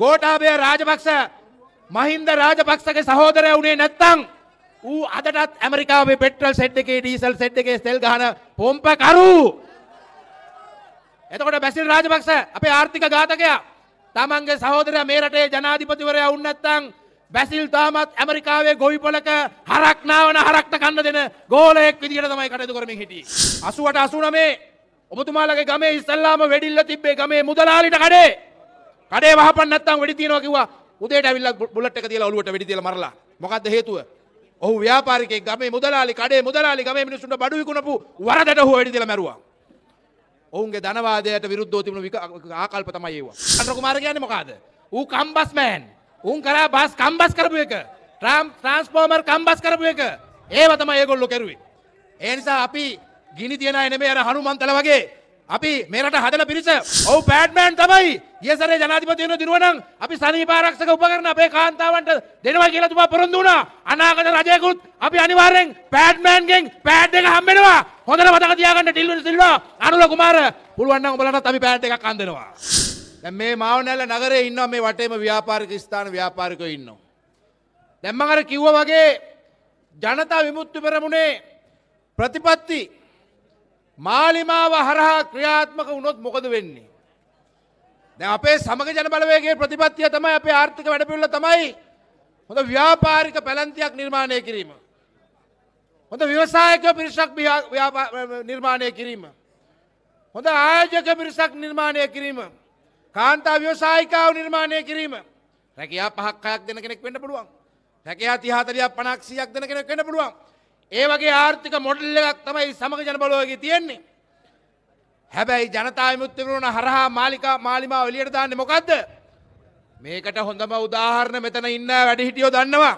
ගෝටාබය රාජපක්ෂ මහින්ද රාජපක්ෂගේ සහෝදරය වුණේ නැත්තං ඌ අදටත් ඇමරිකාවේ පෙට්‍රල් සෙට් එකේ ඩීසල් සෙට් එකේ තෙල් ගහන පොම්පකරු එතකොට බැසිල් රාජපක්ෂ අපේ ආර්ථික ඝාතකයා තමන්ගේ සහෝදරයා මේ රටේ ජනාධිපතිවරයා වුණ නැත්තං බැසිල් තාමත් ඇමරිකාවේ ගොවිපලක හරක් නාවන හරක්ට කන්න දෙන ගෝලයෙක් විදිහට තමයි කටයුතු කරමින් හිටියේ 88 89 ඔබතුමාලගේ ගමේ ඉස්සල්ලාම වෙඩිල්ල තිබ්බේ ගමේ මුදලාලිට කඩේ කඩේ වහපන් නැත්තම් වෙඩි තියනවා කිව්වා උදේට ඇවිල්ලා බුලට් එක තියලා ඔලුවට වෙඩි තියලා මරලා මොකද්ද හේතුව ඔහු ව්‍යාපාරිකයෙක් ගමේ මුදලාලි කඩේ මුදලාලි ගමේ මිනිස්සුන්ට බඩු විකුණපු වරදට ඔහු වෙඩි තියලා මැරුවා ඔවුන්ගේ ධනවාදයට විරුද්ධව තිබුණු ආකල්ප තමයි ඒවා චන්ද්‍ර කුමාර කියන්නේ මොකද්ද ඌ කම්බස් මෑන් උන් කරා බස් කම්බස් කරපු එක ට්‍රාන්ස්ෆෝර්මර් කම්බස් කරපු එක ඒව තමයි ඒගොල්ලෝ කරුවේ ඒ නිසා අපි ගිනි තියන අය නෙමෙයි අර හනුමන්තල වගේ අපි මේ රට හදන පිරිස ඔව් බෑඩ්මෑන් තමයි ගියසරේ ජනාධිපතිවරණ දිනුවා නම් අපි සනීප ආරක්ෂක උපකරණ අපේ කාන්තාවන්ට දෙනවා කියලා තුමා පොරොන්දු වුණා. අනාගත රජයකුත් අපි අනිවාර්යෙන් පෑඩ්මෑන් ගෙන් පෑඩ් එක හම්බෙනවා. හොඳට මතක තියාගන්න ඩිල්වින සිල්වා අනුල කුමාර පුළුවන් නම් ඔයාලටත් අපි පෑඩ් එකක් අන් දෙනවා. දැන් මේ මාවනැල්ල නගරේ ඉන්නවා මේ වටේම ව්‍යාපාරික ස්ථාන ව්‍යාපාරිකයෝ ඉන්නවා. දැන් මම අර කිව්වා වගේ ජනතා විමුක්ති පෙරමුණේ ප්‍රතිපත්ති මාලිමාව හරහා ක්‍රියාත්මක වුණොත් මොකද වෙන්නේ? දැන් අපේ සමග ජන බලවේගයේ ප්‍රතිපත්තිය තමයි අපේ ආර්ථික වැඩපිළිවෙල තමයි හොඳ ව්‍යාපාරික පැලැන්තියක් නිර්මාණය කිරීම. හොඳ ව්‍යවසායක පිරිසක් නිර්මාණය කිරීම. හොඳ ආයෝජක පිරිසක් නිර්මාණය කිරීම. කාන්තා ව්‍යවසායිකාව නිර්මාණය කිරීම. රැකියා පහක් හයක් දෙන කෙනෙක් වෙන්න පුළුවන්. රැකියා 30 40 50 100ක් දෙන කෙනෙක් වෙන්න පුළුවන්. ඒ වගේ ආර්ථික මොඩල් එකක් තමයි සමග ජන බලවේගයේ තියෙන්නේ. හැබැයි ජනතා විමුක්තිවරුණ හරහා මාලිකා මාලිමා එලියට දාන්නේ මොකද්ද? මේකට හොඳම උදාහරණ මෙතන ඉන්න වැඩිහිටියෝ දන්නවා.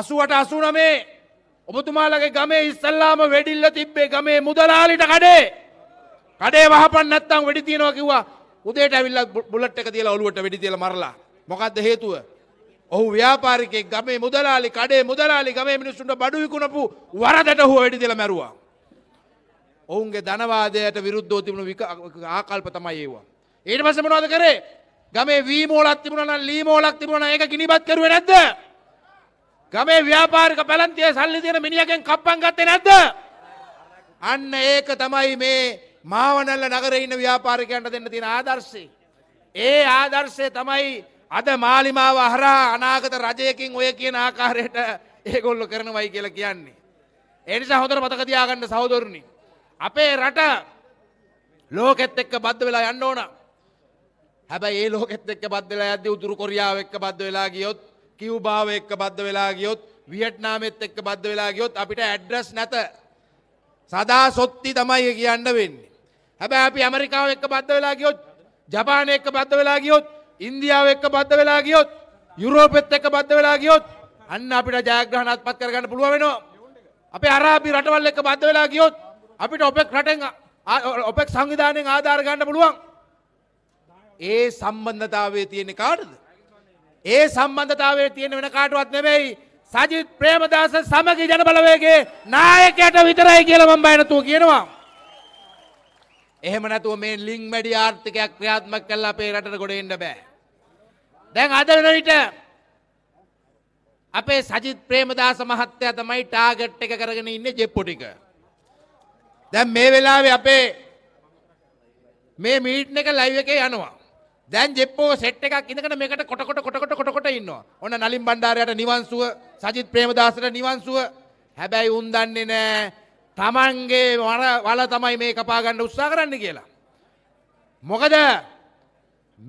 80ට 89 ඔබතුමාලගේ ගමේ ඉස්සල්ලාම වෙඩිල්ල තිබ්බේ ගමේ මුදලාලිට කඩේ. කඩේ වහපන් නැත්තම් වෙඩි තියනවා කිව්වා. උදේට ඇවිල්ලා බුලට් එක තියලා ඔලුවට වෙඩි තියලා මරලා. මොකද්ද හේතුව? ඔහු ව්‍යාපාරිකයෙක් ගමේ මුදලාලි කඩේ මුදලාලි ගමේ මිනිස්සුන්ට බඩු විකුණපු වරදට ඔහු වෙඩි තියලා මැරුවා. ඔවුන්ගේ ධනවාදයට විරුද්ධෝ තිබුණු ආකල්ප තමයි ඒවා. ඊට පස්සේ මොනවද කරේ? ගමේ වී මෝලක් තිබුණා නම් ලී මෝලක් තිබුණා නම් ඒක ගිනිපත් කරුවේ නැද්ද? ගමේ ව්‍යාපාරික පැලන්තියේ සල්ලි දෙන මිනිහගෙන් කප්පම් ගත්තේ නැද්ද? අන්න ඒක තමයි මේ මාවනල්ල නගරේ ඉන්න ව්‍යාපාරිකයන්ට දෙන්න තියෙන ආදර්ශය. ඒ ආදර්ශය තමයි අද මාලිමාව හරහා අනාගත රජයකින් ඔය කියන ආකාරයට ඒගොල්ලෝ කරනවයි කියලා කියන්නේ. ඒ නිසා හොඳට මතක තියාගන්න සහෝදරනි. අපේ රට ලෝකෙත් එක්ක බද්ධ වෙලා යන්න ඕන. හැබැයි ඒ ලෝකෙත් එක්ක බද්ධ වෙලා යද්දී උතුරු කොරියාව එක්ක බද්ධ වෙලා ගියොත්, කියුබාව එක්ක බද්ධ වෙලා ගියොත්, වියට්නාමෙත් එක්ක බද්ධ වෙලා ගියොත් අපිට ඇඩ්‍රස් නැත. සදා සොත්ති තමයි කියන්න වෙන්නේ. හැබැයි අපි ඇමරිකාව එක්ක බද්ධ වෙලා ගියොත්, ජපානය එක්ක බද්ධ වෙලා ගියොත්, ඉන්දියාව එක්ක බද්ධ වෙලා ගියොත්, යුරෝපෙත් එක්ක බද්ධ වෙලා ගියොත් අන්න අපිට ජයග්‍රහණත්පත් කරගන්න පුළුවන් වෙනවා. අපේ අරාබි රටවල් එක්ක බද්ධ වෙලා ගියොත් අපිට ඔපෙක් රටෙන් ඔපෙක් සංවිධානයෙන් ආධාර ගන්න පුළුවන්. ඒ සම්බන්ධතාවය තියෙන කාටද. ඒ සම්බන්ධතාවය තියෙන වෙන කාටුවත් නෙවෙයි සජිත් ප්‍රේමදාස සමගි ජනබලවේගේ නායකයට විතරයි කියලා මම බය නැතුව කියනවා. එහෙම නැතුව මේ ලිංක් මැඩි ආර්ථිකයක් ක්‍රියාත්මක කරලා අපේ රටට ගොඩ එන්න බෑ. දැන් අද වෙන විට අපේ සජිත් ප්‍රේමදාස මහත්තයා තමයි ටාගට් එක කරගෙන ඉන්නේ ජෙප්පු ටික. දැන් මේ වෙලාවේ අපේ මේ මීට් එක ලයිව් එකේ යනවා. දැන් ජෙප්පෝ සෙට් එකක් ඉඳගෙන මේකට කොට කොට කොට කොට කොට කොට ඉන්නවා. ඔන්න නලින් බණ්ඩාරයාට නිවන්සුව, සජිත් ප්‍රේමදාසට නිවන්සුව. හැබැයි උන් දන්නේ නෑ තමන්ගේ වල තමයි මේ කපා ගන්න උත්සාහ කරන්න කියලා. මොකද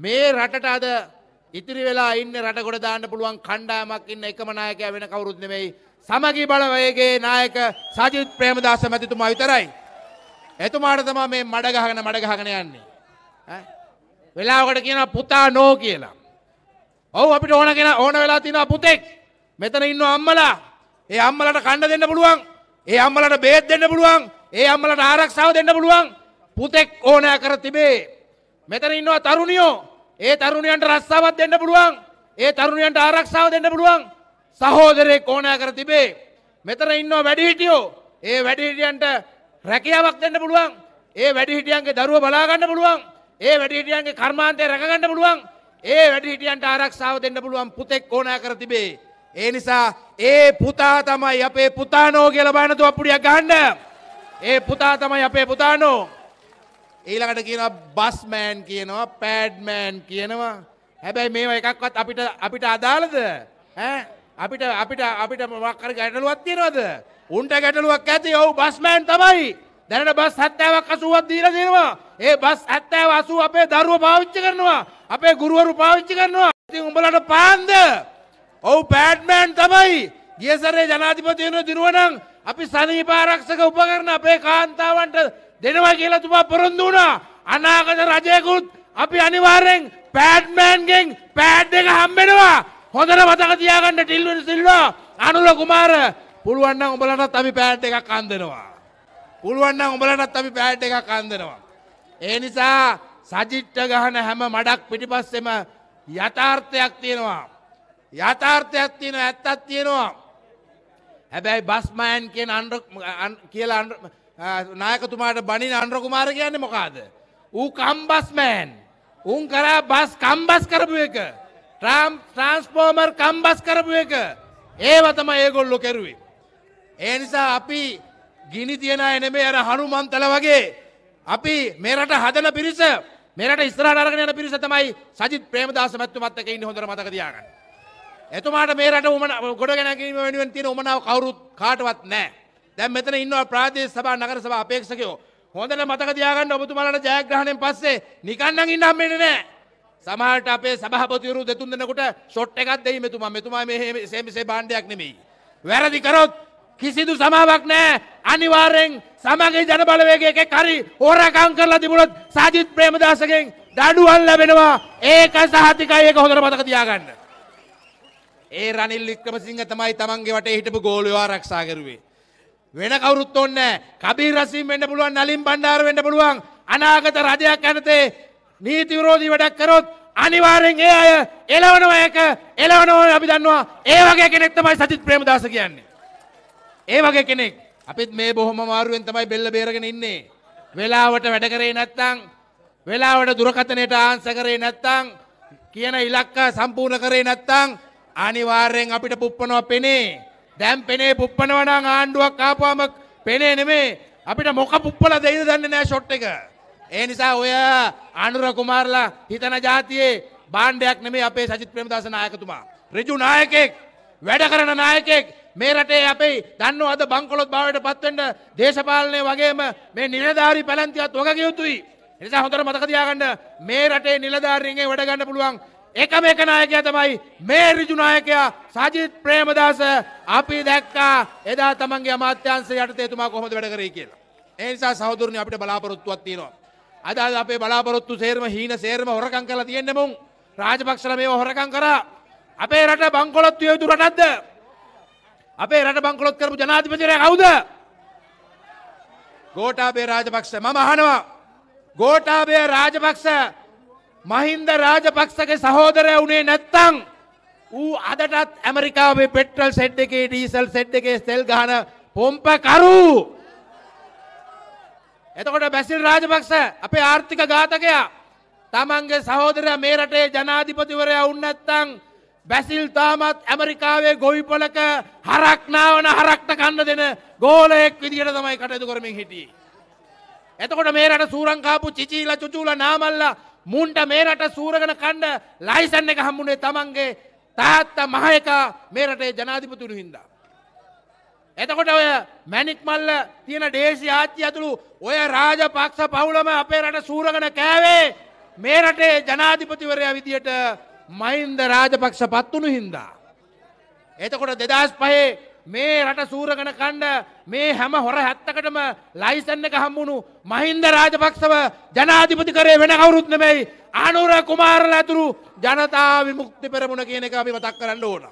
මේ රටට අද ඉතිරි වෙලා ඉන්න රට ගොඩ දාන්න පුළුවන් කණ්ඩායමක් ඉන්න එකම නායකයා වෙන කවුරුත් නෙමෙයි. සමගි බලවේගයේ නායක සජිත් ප්‍රේමදාස මැතිතුමා විතරයි. එතුමාට තමා මේ මඩ ගහගෙන මඩ ගහගෙන යන්නේ වෙලාවකට කියනවා පුතා නෝ කියලා ඔව් අපිට ඕන කෙනා ඕන වෙලා තියෙනවා පුතෙක් මෙතන ඉන්නවා අම්මලා ඒ අම්මලට කන්න දෙන්න පුළුවන් ඒ අම්මලට බේත් දෙන්න පුළුවන් ඒ අම්මලට ආරක්ෂාව දෙන්න පුළුවන් පුතෙක් ඕනෑ කර තිබේ මෙතන ඉන්නවා තරුණියෝ ඒ තරුණියන්ට රස්සාවක් දෙන්න පුළුවන් ඒ තරුණියන්ට ආරක්ෂාව දෙන්න පුළුවන් සහෝදරයෙක් ඕනෑ කර තිබේ මෙතන ඉන්නවා වැඩිහිටියෝ ඒ වැඩිහිටියන්ට රැකියාවක් දෙන්න පුළුවන් ඒ වැඩිහිටියන්ගේ දරුව බලාගන්න පුළුවන් ඒ වැඩිහිටියන්ගේ කර්මාන්තය රැකගන්න පුළුවන් ඒ වැඩිහිටියන්ට ආරක්ෂාව දෙන්න පුළුවන් පුතෙක් ඕනෑ කර තිබේ. ඒ නිසා ඒ පුතා තමයි අපේ පුතානෝ කියලා බානතු අප්පුඩියක් ගන්න. ඒ පුතා තමයි අපේ පුතානෝ. ඊළඟට කියනවා බස්මෑන් කියනවා පෑඩ්මෑන් කියනවා. හැබැයි මේවා එකක්වත් අපිට අපිට අදාළද? ඈ අපිට අපිට අපිට මොකක් හරි ගැටලුවක් තියනවද? උන්ට ගැටලුවක් ඇති ඔවු බස්මෑන් තමයි දැනට බස් හැත්තාවක් අසුවත් දීර දෙනවා ඒ බස් ඇත්තෑව අසු අපේ දරුව පාවිච්චි කරනවා අපේ ගුරුවරු පාවිච්චි කරනවා ඉති උඹලට පාන්ද ඔවු පෑඩ්මෑන් තමයි ගියසරේ ජනාධිපතියන දිරුවනං අපි සනී පාරක්ෂක උපකරන අපේ කාන්තාවන්ට දෙනවා කියලා තුමා පොරොන්දු වුණා අනාගත රජයකුත් අපි අනිවාරෙන් පෑඩ්මෑන්ගෙන් පෑඩ් එක හම්බෙනවා හොඳට මතක තියාගන්න ටිල්වෙන සිල්වා අනුල කුමාර පුළුවන්න උඹලටත් අපි පෑට් එකක් අන්දෙනවා. පුළුවන්න උඹලටත් අපි පෑට් එකක් අන්දෙනවා. ඒ නිසා සජිට්ට ගහන හැම මඩක් පිටිපස්සෙම යථාර්ථයක් තියෙනවා. යථාර්ථයක් තියෙන ඇත්තත් තියෙනවා. හැබැයි බස්මෑන් කියෙන් අන්ඩ කියලා නායකතුමාට බනින අන්ඩ්‍රකුමාර කියන්න මොකාද. ඌ කම්බස්මෑන් උන් කරා බස් කම්බස් කරපු එක. ට්‍රාම් ට්‍රන්ස්පෝර්මර් කම්බස් කරපු එක ඒවතම ඒගොල්ලො කෙරුවේ. ඒ නිසා අපි ගිනි තියන අය නෙමෙයි අර හනුමන්තල වගේ අපි මේ රට හදන පිරිස මේ රට ඉස්සරහට අරගෙන යන පිරිස තමයි සජිත් ප්‍රේමදාස මැතිතුමත් එක්ක ඉන්නේ හොඳට මතක තියාගන්න. එතුමාට මේ රට උමන ගොඩගෙන ගැනීම වෙනුවෙන් තියෙන උමනාව කවුරුත් කාටවත් නැහැ. දැන් මෙතන ඉන්නවා ප්‍රාදේශ සභා නගර සභා අපේක්ෂකයෝ. හොඳට මතක තියාගන්න ඔබතුමාලට ජයග්‍රහණයෙන් පස්සේ නිකන් නම් ඉන්නම් වෙන්නේ නැහැ. සමහරට අපේ සභාපතිවරු දෙතුන් දෙනෙකුට ෂොට් එකක් දෙයි මෙතුමා. මෙතුමා මේ මේ බාණ්ඩයක් නෙමෙයි. වැරදි කරොත් කිසිදු සමාවක් නෑ අනිවාර්යෙන් සමගේ ජනබලවේගේ එකෙක් හරි හොරකම් කරලා තිබුණොත් සජිත් ප්‍රේමදාසගෙන් දඩුවම් ලැබෙනවා ඒක සහතිකයි ඒක හොඳට මතක තියාගන්න. ඒ රනිල් වික්‍රමසිංහ තමයි තමන්ගේ වටේ හිටපු ගෝලයෝ ආරක්ෂා කරුවේ. වෙන කවුරුත් ඕන්නේ කබීර් රසීම් වෙන්න පුළුවන් නලින් බණ්ඩාර වෙන්න පුළුවන් අනාගත රජයක් යනතේ නීති විරෝධී වැඩක් කරොත් අනිවාර්යෙන් ඒ අය එලවනවා ඒක එලවනවා අපි දන්නවා ඒ වගේ කෙනෙක් තමයි සජිත් ප්‍රේමදාස කියන්නේ. ඒ වගේ කෙනෙක් අපිත් මේ බොහොම මාරුවෙන් තමයි බෙල්ල බේරගෙන ඉන්නේ. වෙලාවට වැඩ කරේ නැත්නම් වෙලාවට දුරකථනයට ආන්ස කරේ නැත්නම් කියන ඉලක්ක සම්පූර්ණ කරේ නැත්නම් අනිවාර්යෙන් අපිට පුප්පනවා පෙනේ. දැන් පෙනේ පුප්පනවා නම් ආණ්ඩුවක් ආපුවම පෙනේ නෙමේ. අපිට මොක පුප්පලා දෙයිද දන්නේ නැහැ ෂොට් එක. ඒ නිසා ඔය අනුර කුමාරලා හිතන જાතියේ භාණ්ඩයක් නෙමේ අපේ සජිත් ප්‍රේමදාස නායකතුමා. ඍජු නායකෙක් වැඩ කරන නායකෙක් මේ රටේ අපේ දන්නව අද බංකොලොත් බවට පත්වෙන්න දේශපාලනය වගේම මේ නිලධාරි පැලන්තියත් වග යුතුයි. නිසා හොඳට මතක තියාගන්න මේ රටේ නිලධාරීන්ගෙන් වැඩ ගන්න පුළුවන් එකම එක නායකයා තමයි මේ ඍජු නායකයා සජිත් ප්‍රේමදාස අපි දැක්කා එදා තමන්ගේ අමාත්‍යාංශ යටතේ එතුමා කොහොමද වැඩ කරේ කියලා. ඒ නිසා සහෝදරනි අපිට බලාපොරොත්තුවක් තියෙනවා. අද අපේ බලාපොරොත්තු සේරම හීන සේරම හොරකම් කරලා තියෙන්නේ මුන්. රාජපක්ෂලා මේව හොරකම් කරා අපේ රට බංකොලොත් විය යුතු රටක්ද? අපේ රට බංකොලොත් කරපු ජනාධිපතිවරයා කවුද? ගෝඨාභය රාජපක්ෂ මම අහනවා. ගෝඨාභය රාජපක්ෂ මහින්ද රාජපක්ෂගේ සහෝදරය වුණේ නැත්තම් ඌ අදටත් ඇමරිකාවේ පෙට්‍රල් සෙට් එකේ ඩීසල් සෙට් එකේ තෙල් ගහන පොම්පකරු. එතකොට බැසිල් රාජපක්ෂ අපේ ආර්ථික ඝාතකයා තමන්ගේ සහෝදරයා මේ රටේ ජනාධිපතිවරයා වුණ නැත්තම් බැසිල් තාමත් ඇමරිකාවේ ගොවිපොලක හරක්නාවන හරක්ට කන්න දෙන ගෝලයෙක් විදිහට තමයි කටයුතු කරමින් හිටියේ. එතකොට මේ රට සූරංකාපු චිචීලා චුචූලා නාමල්ලා මුන්ට මේ රට සූරගෙන කන්න ලයිසන් එක හම්බුනේ තමන්ගේ තාත්තා මහයකා මේ රටේ ජනාධිපතිතුරු හින්දා. එතකොට ඔය මැනික් මල්ල තියෙන දේශී ආච්චි ඇතුළු ඔය රාජපක්ෂ පවුලම අපේ රට සූරගෙන කෑවේ මේ රටේ ජනාධිපතිවරයා විදියට මහින්ද රාජපක්ෂ පත්වුණු හින්දා. එතකොට දෙදස් පහේ මේ රට සූරගන කණ්ඩ මේ හැම හොර හැත්තකටම ලයිසන්න එක හම්බුණු මහින්ද රාජපක්ෂව ජනාධිපති කරේ වෙන කවුරුත් නෙමෙයි අනුර කුමාරල ඇතුරු ජනතා විමුක්ති පෙරමුණ කියන එක අපි මතක් කරන්න ඕන.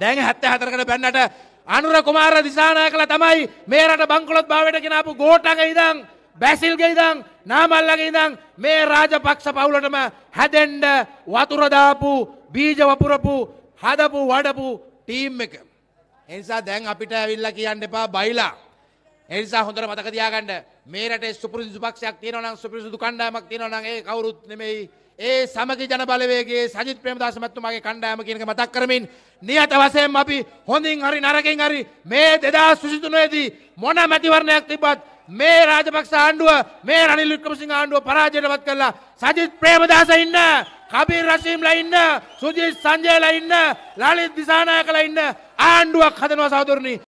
දැන් හැත්ත හතරකට පැන්නට අනුර කුමාර දිසානා කළ තමයි මේ රට බංකොලොත් භාවයට කෙනාපු ගෝටක ඉදන් බැසිල්ගේ ඉදං නාමල්ලගේ ඉදං මේ රාජපක්ෂ පවුලටම හැදෙන්ඩ වතුරදාපු බීජ වපුරපු හදපු වඩපු ටීම් එක. එනිසා දැන් අපිට ඇවිල්ල කියන්න එපා බයිලා. එනිසා හොඳර මතක තියාගන්න මේරට සුපුරදු පක්ෂයක් තියනවන සුපිරිසුදු කණ්ඩාමක් තියනවනගේ කවරුත් නෙමෙයි ඒ සමග ජනබලවේගේ සජිත් ප්‍රේමදාස මැතිතුමාගේ කණ්ඩායම කියනක මතක් කරමින් නියත වශයෙන් අපි හොඳින් හරි නරකින් හරි මේ 2023 දී මොන මැතිවරණයක් තිබ්බත් මේ රාජපක්ෂ ආණ්ඩුව මේ රනිල් වික්‍රමසිංහ ආණ්ඩුව පරාජයටපත් කළා. සජිත් ප්‍රේමදාස ඉන්න, කබීර් රසීම්ලා ඉන්න, සුජිත් සංජයලා ඉන්න, ලලිත් දිසානායකලා ඉන්න ආණ්ඩුවක් හදනවා සහෝදරනි.